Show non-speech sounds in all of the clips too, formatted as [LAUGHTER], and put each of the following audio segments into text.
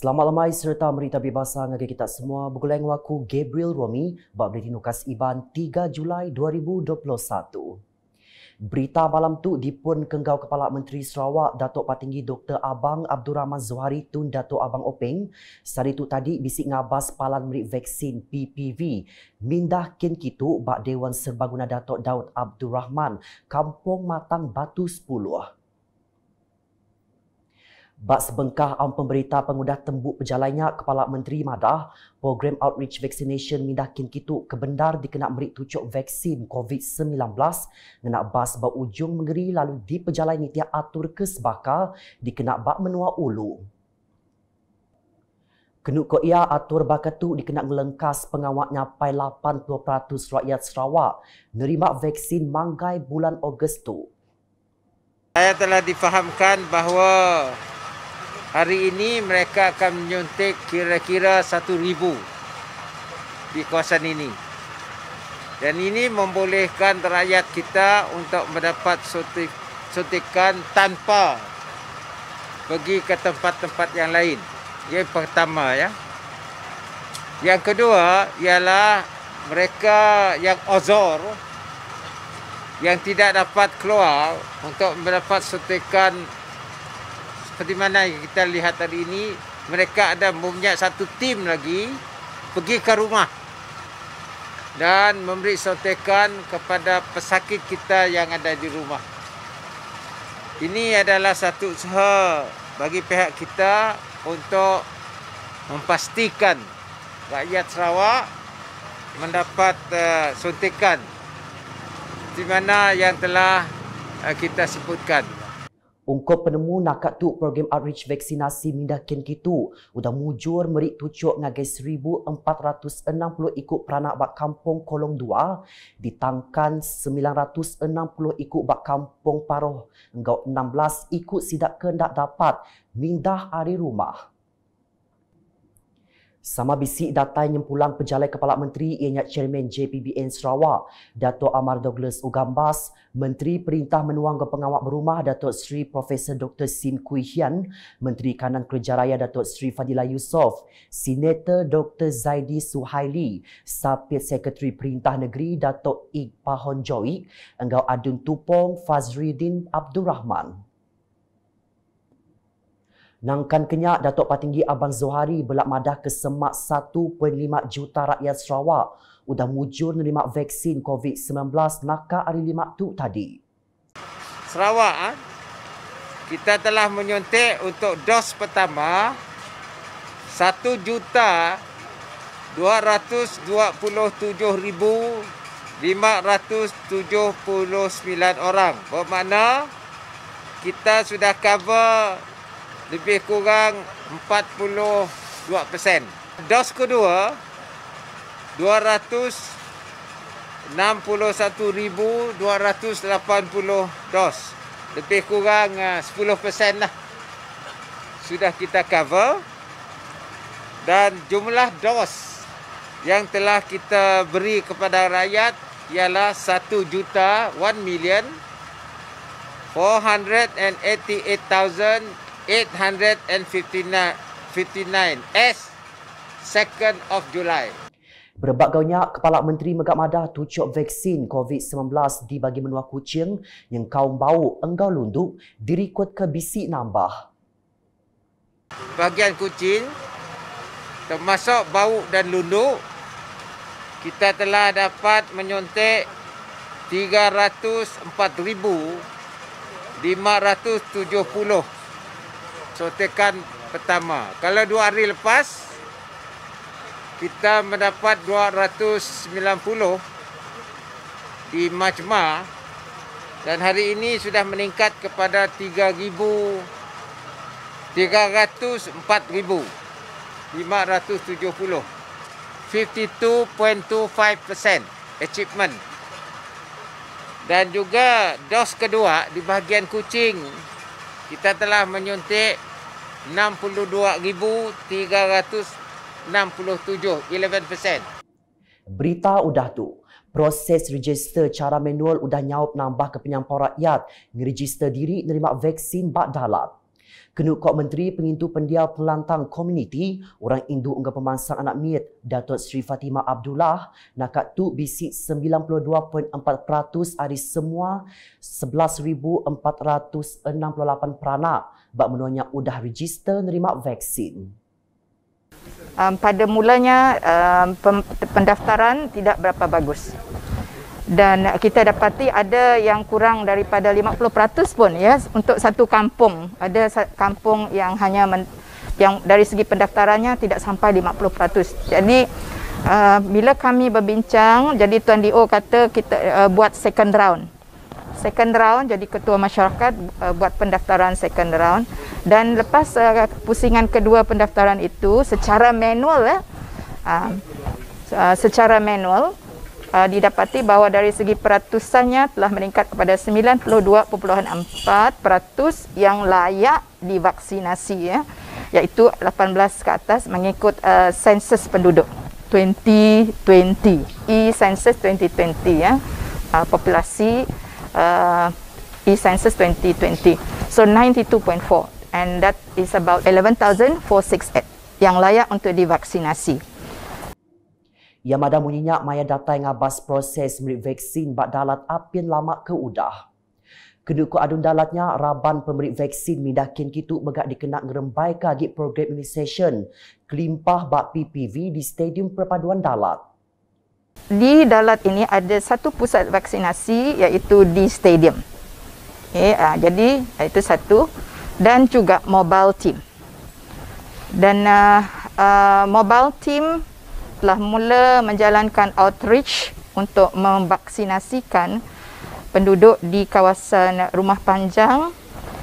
Selamat lemai serta merita bebasa bagi kita semua. Begulang waku Gabriel Romi, bab di Nukas Iban 3 Julai 2021. Berita malam tu dipun kenggau Kepala Menteri Sarawak Datuk Patinggi Dr. Abang Abdul Rahman Zuhari Tun Datuk Abang Openg. Sari tu tadi bisik ngabas palan merik vaksin PPV. Mindah kin kitu bak Dewan Serbaguna Datuk Daud Abdul Rahman, Kampung Matang Batu sepuluh. Bak sebengkah Am Pemberita Pengudah Tembuk Pejalannya Kepala Menteri Madah, program outreach vaccination Mindah Kinkitu ke Bendar beri merik tucuk vaksin COVID-19 nak bas ujung mengeri lalu di pejalan tiap atur ke sebaka dikenak bak menua ulu. Kenuk ko ia atur bakatu dikenak ngelengkas pengawak nyapai 80% rakyat Sarawak nerima vaksin manggai bulan Ogos tu. Saya telah difahamkan bahawa Hari ini mereka akan menyuntik kira-kira 1,000 di kawasan ini. Dan ini membolehkan rakyat kita untuk mendapat suntikan tanpa pergi ke tempat-tempat yang lain. Yang pertama ya. Yang kedua ialah mereka yang ozor yang tidak dapat keluar untuk mendapat suntikan seperti mana kita lihat tadi ini mereka ada mempunyai satu tim lagi pergi ke rumah dan memberi sotekan kepada pesakit kita yang ada di rumah ini adalah satu usaha bagi pihak kita untuk memastikan rakyat Sarawak mendapat uh, suntikan di mana yang telah uh, kita sebutkan. Ungkup penemu nakat tu program outreach vaksinasi mindah kian gitu. Udah mujur merik tucuk ngagai 1,460 ikut peranak bak kampung kolong 2. Ditangkan 960 ikut bak kampung paroh. Enggak 16 ikut sidak kendak dapat. Mindah hari rumah. Sama bisik data yang pulang pejalan Kepala Menteri ianya Chairman JPBN Sarawak, Datuk Amar Douglas Ugambas, Menteri Perintah Menuang ke Pengawak Berumah Datuk Sri Profesor Dr. Sim Kui Hian, Menteri Kanan Kerja Raya Datuk Sri Fadila Yusof, Senator Dr. Zaidi Suhaili, Sapit Sekretari Perintah Negeri Datuk Dato' Pahon Joik, Engau Adun Tupong Fazridin Abdul Rahman. Nangkan kenyak, Datuk Patinggi Abang Zohari belak madah ke semak 1.5 juta rakyat Sarawak udah mujur nerima vaksin COVID-19 naka hari lima tu tadi. Sarawak, ah, kita telah menyuntik untuk dos pertama 1 juta 227,579 orang. Bermakna kita sudah cover lebih kurang 42%. Dos kedua 261,280 dos. Lebih kurang 10% ah, lah. Sudah kita cover. Dan jumlah dos yang telah kita beri kepada rakyat ialah 1 juta 1 million 859 S 2nd of July. Berebak gaunya, Kepala Menteri megap Madah tucuk vaksin COVID-19 di bagi menua kucing yang kaum bau enggau lunduk dirikut ke bisik nambah. Bagian kucing termasuk bau dan lunduk kita telah dapat menyuntik 304,570 sotekan pertama. Kalau dua hari lepas, kita mendapat 290 di Majma dan hari ini sudah meningkat kepada 3,000, 300, 570. 52.25% achievement. Dan juga dos kedua di bahagian kucing, kita telah menyuntik 62,367, Berita udah tu. Proses register cara manual udah nyaup nambah ke penyampau rakyat. Ngeregister diri nerima vaksin bak dalam. Kenut Kok Menteri Pengintu Pendiau Pelantang Komuniti, orang induk Unggah Pemansang Anak Miet, Datuk Sri Fatimah Abdullah, nakat tu bisik 92.4% dari semua 11,468 peranak bak menuanya sudah register menerima vaksin. Um, pada mulanya um, pendaftaran tidak berapa bagus dan kita dapati ada yang kurang daripada 50% pun ya untuk satu kampung ada kampung yang hanya men, yang dari segi pendaftarannya tidak sampai 50%. Jadi uh, bila kami berbincang jadi Tuan DO kata kita uh, buat second round. Second round jadi ketua masyarakat uh, buat pendaftaran second round dan lepas uh, pusingan kedua pendaftaran itu secara manual ya uh, uh, secara manual uh, didapati bahawa dari segi peratusannya telah meningkat kepada 92.4% yang layak divaksinasi ya iaitu 18 ke atas mengikut uh, sensus penduduk 2020 e sensus 2020 ya uh, populasi uh, e-census 2020 so 92.4 and that is about 11468 yang layak untuk divaksinasi ia mada munyinyak maya datang ngabas proses merik vaksin bak dalat apin lama ke udah. Kedua adun dalatnya, raban pemerik vaksin mindah kin kitu megak dikenak ngerembai kagi program imunisasi kelimpah bak PPV di Stadium Perpaduan Dalat. Di Dalat ini ada satu pusat vaksinasi iaitu di stadium. Okay, uh, ah, jadi ah, itu satu dan juga mobile team. Dan uh, uh, mobile team telah mula menjalankan outreach untuk memvaksinasikan penduduk di kawasan Rumah Panjang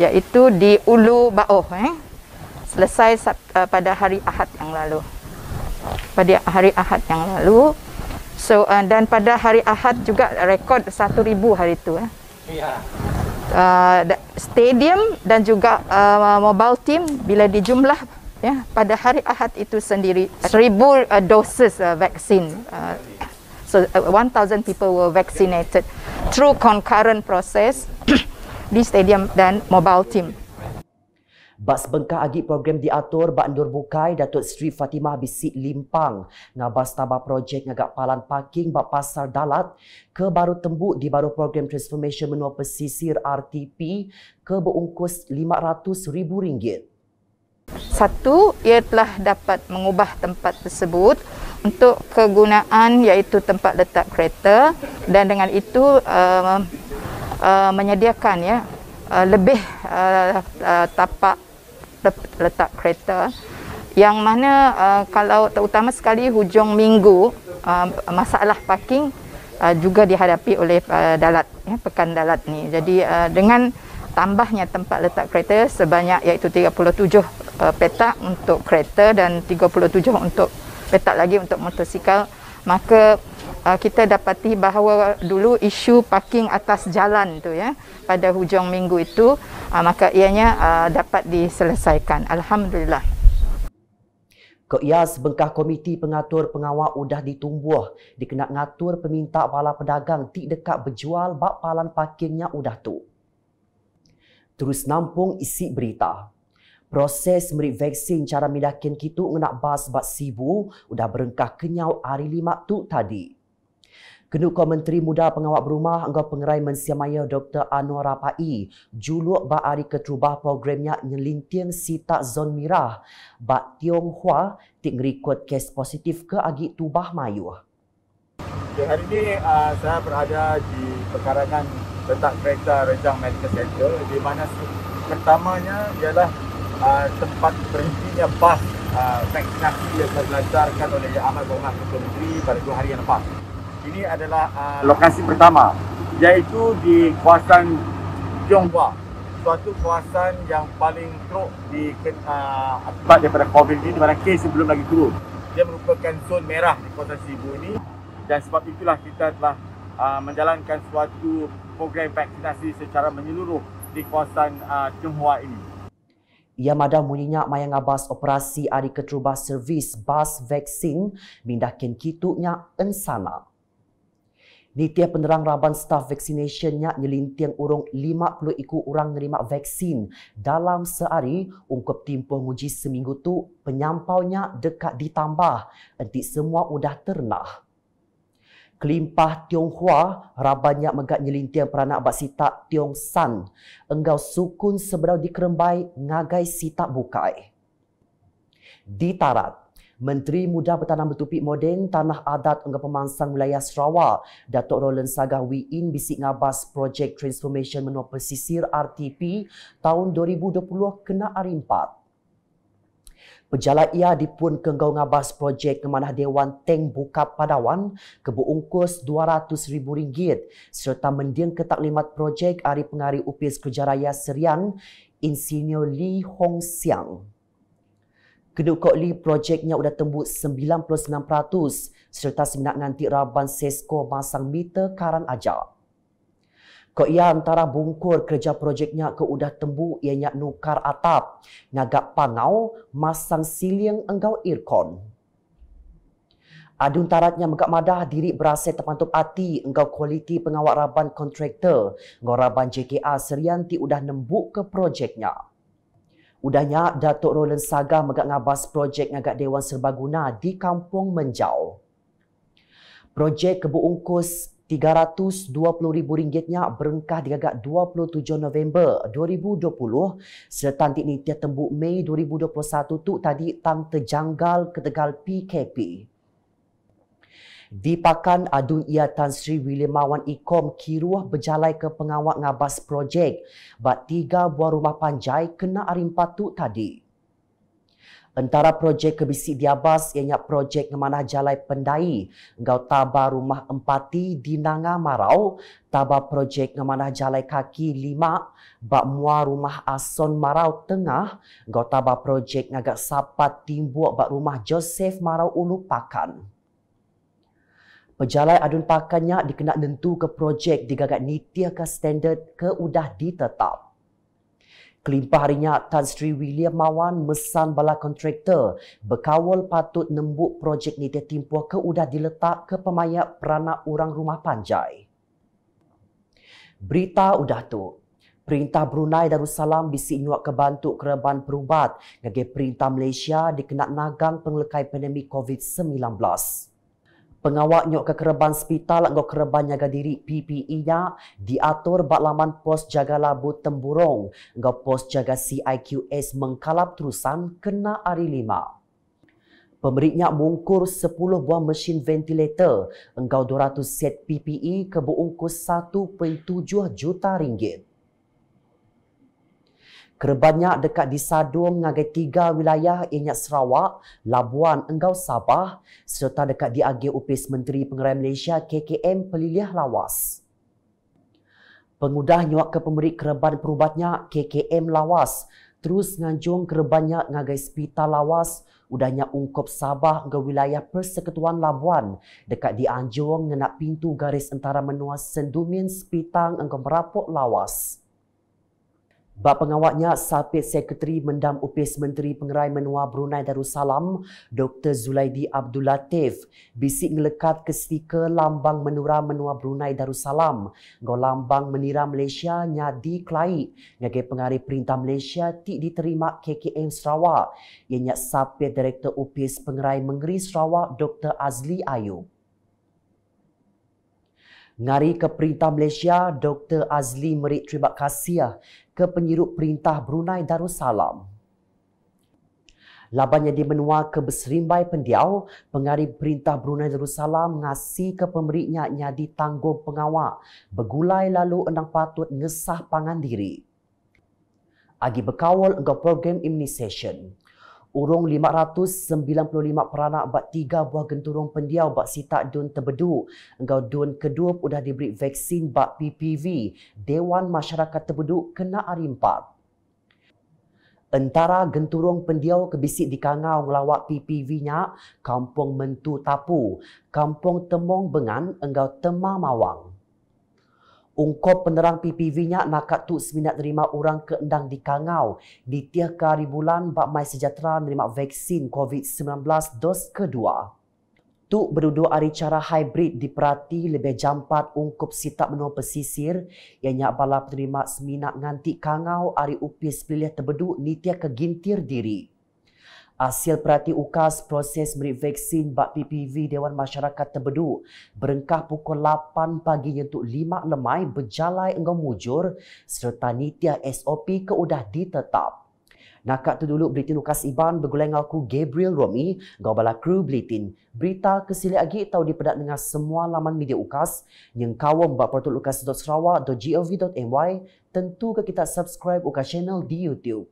iaitu di Ulu Baoh eh. Selesai eh, pada hari Ahad yang lalu. Pada hari Ahad yang lalu. So uh, dan pada hari Ahad juga rekod 1000 hari itu eh. Uh, stadium dan juga uh, mobile team bila dijumlah ya pada hari Ahad itu sendiri 1000 uh, doses uh, vaksin uh, so uh, 1000 people were vaccinated through concurrent process [COUGHS] di stadium dan mobile team Bas bengkak agi program diatur Bak Nur Bukai, Datuk Sri Fatimah Bisik Limpang. Ngabas tambah projek ngagak palan parking Bak Pasar Dalat ke baru tembuk di baru program transformation menua pesisir RTP ke berungkus RM500,000 satu ia telah dapat mengubah tempat tersebut untuk kegunaan iaitu tempat letak kereta dan dengan itu uh, uh, menyediakan ya uh, lebih uh, uh, tapak letak kereta yang mana uh, kalau terutama sekali hujung minggu uh, masalah parking uh, juga dihadapi oleh uh, dalat ya pekan dalat ni jadi uh, dengan tambahnya tempat letak kereta sebanyak iaitu 37 uh, petak untuk kereta dan 37 untuk petak lagi untuk motosikal maka uh, kita dapati bahawa dulu isu parking atas jalan tu ya pada hujung minggu itu uh, maka ianya uh, dapat diselesaikan alhamdulillah Keias ya, bengkah komiti pengatur pengawal udah ditumbuh. Dikenak ngatur peminta bala pedagang ti dekat berjual bak palan parkingnya udah tu. Terus nampung isi berita proses merik vaksin cara midakin kita ngenak bas bat sibu sudah berengkah kenyau hari lima tu tadi. Kenduk Komentri Muda Pengawak Berumah Anggap Pengerai Mensiamaya Dr. Anwar Rapai Juluk Ba'ari Ketubah Programnya Nyelinting Sita Zon Mirah Bak Tionghoa Tik ngerikut kes positif ke Agi Tubah Mayu okay, Hari ini uh, ah, saya berada di perkarangan Tentang kereta Rejang Medical Center Di mana pertamanya ialah Ah, tempat berhentinya bas uh, vaksinasi yang dilancarkan oleh Ahmad Bawahan Ketua Menteri pada dua hari yang lepas. Ini adalah uh, lokasi pertama iaitu di kawasan Tionghoa. Suatu kawasan yang paling teruk di akibat uh, daripada COVID ini di mana kes belum lagi turun. Dia merupakan zon merah di kota Sibu ini dan sebab itulah kita telah uh, menjalankan suatu program vaksinasi secara menyeluruh di kawasan uh, Tionghoa ini. Ia madah munyinya mayang abas operasi ari ketrubah servis bas vaksin mindah kitunya ensana. Nitia penerang raban staff vaksinasinya nyelinting urung 50 iku orang nerima vaksin dalam sehari ungkap timpuh muji seminggu tu penyampaunya dekat ditambah enti semua udah ternah. Kelimpah Tionghoa, rabanyak megat nyelintian peranak bak sitak Tiong San. Enggau sukun di kerembai ngagai sitak bukai. Di Tarat, Menteri Muda Bertanam Bertupi Moden Tanah Adat Enggau Pemansang Wilayah Sarawak, Datuk Roland Sagah Wiin bisik ngabas projek transformation menua pesisir RTP tahun 2020 kena arimpat. Pejala ia dipun kenggau Ngabas projek kemanah Dewan Teng Buka Padawan kebuungkus Buungkus rm ringgit serta mendiang ketaklimat projek Ari Pengari Upis Kerjaraya Serian Insinyur Lee Hong Siang. Kedua Kok Lee projeknya sudah tembus 96% serta semenak nanti Raban Sesko masang meter karan ajak. Kau ia antara bungkur kerja projeknya ke udah tembu ianya nukar atap. Ngagak pangau masang siling engkau irkon. Adun taratnya megak madah diri berasa terpantup hati engkau kualiti pengawal raban kontraktor. Engkau raban JKA serianti udah nembu ke projeknya. Udahnya Datuk Roland Saga megak ngabas projek ngagak Dewan Serbaguna di Kampung Menjau. Projek kebu RM320,000-nya berengkah digagak 27 November 2020. Sedetan ini tiada tembuk Mei 2021 tu tadi tang terjanggal ketegal PKP. Di Pakan Adun Ia Tan Sri William Mawan Ikom Kiruah berjalan ke pengawak ngabas projek. Bat tiga buah rumah panjai kena arim patuk tadi. Antara projek kebisik diabas ianya projek ngemanah jalai pendai engkau taba rumah empati di Nanga Marau taba projek ngemanah jalai kaki lima bak mua rumah Ason Marau Tengah engkau taba projek ngagak sapat timbuak bak rumah Joseph Marau Ulu Pakan. Pejalai adun pakannya dikenak tentu ke projek digagak nitia ke standard ke udah ditetap. Kelimpah Rinyak Tan Sri William Mawan mesan bala kontraktor berkawal patut nembuk projek ni nitia timpuah ke udah diletak ke pemayak peranak orang rumah panjai. Berita udah tu. Perintah Brunei Darussalam bisi nyuak ke bantu kereban perubat ngagai perintah Malaysia dikenak nagang pengelekai pandemik COVID-19 pengawak nyok ke kereban spital go kereban jaga diri PPE nya diatur bak pos jaga labu temburong go pos jaga CIQS mengkalap terusan kena hari lima. Pemeriknya mengukur 10 buah mesin ventilator engkau 200 set PPE ke buungkus 1.7 juta ringgit. Kerbanyak dekat di Sadong, ngagai tiga wilayah Inyak Sarawak, Labuan, Enggau Sabah serta dekat di Agir Upis Menteri Pengerai Malaysia KKM Pelilih Lawas. Pengudah nyuak ke pemerik kereban perubatnya KKM Lawas terus nganjung kerbanya ngagai spital lawas udahnya ungkup Sabah ke wilayah Persekutuan Labuan dekat dianjung ngenak pintu garis antara menua Sendumin Spitang Enggau merapok lawas. Bak pengawatnya Salpit Sekretari Mendam Upis Menteri Pengerai Menua Brunei Darussalam Dr. Zulaidi Abdul Latif bisik melekat ke stiker lambang menura menua Brunei Darussalam go lambang menira Malaysia nyadi klai ngagai pengarai perintah Malaysia tidak diterima KKM Sarawak ianya Salpit Direktur Upis Pengerai Mengeri Sarawak Dr. Azli Ayub. Ngari ke Perintah Malaysia, Dr. Azli Merit Terima Kasih ah, ke Penyirup Perintah Brunei Darussalam. Labanya di menua ke Berserimbai Pendiau, pengari Perintah Brunei Darussalam ngasi ke pemeriknya yang ditanggung pengawak, begulai lalu enang patut ngesah pangan diri. Agi bekawal engkau program imunisasi urung 595 peranak bat tiga buah genturung pendiau bat sitak dun tebedu Engkau dun kedua sudah diberi vaksin bat PPV. Dewan Masyarakat Tebedu kena hari antara genturung pendiau kebisik di Kangau ngelawak PPV nya Kampung Mentu Tapu, Kampung Temong Bengan, Engkau Temah Mawang. Ungkop penerang PPV nya nakat tu seminat terima orang keendang endang di Kangau. Di tiah kari bulan, Pak Mai Sejahtera nerima vaksin COVID-19 dos kedua. Tu berduduk hari cara hybrid diperhati lebih jampat ungkup sitap menua pesisir yang nyak bala penerima seminat nganti kangau hari upis pilih ni nitia kegintir diri. Hasil perhati ukas proses beri vaksin bak PPV Dewan Masyarakat Tebedu berengkah pukul 8 pagi untuk lima lemai berjalai enggau mujur serta nitia SOP keudah ditetap. Nakak tu dulu beritin ukas Iban bergulang aku Gabriel Romi, gau bala kru beritin. Berita kesili lagi tahu di dengan semua laman media ukas yang kawam bak portal ukas.sarawak.gov.my tentu ke kita subscribe ukas channel di YouTube.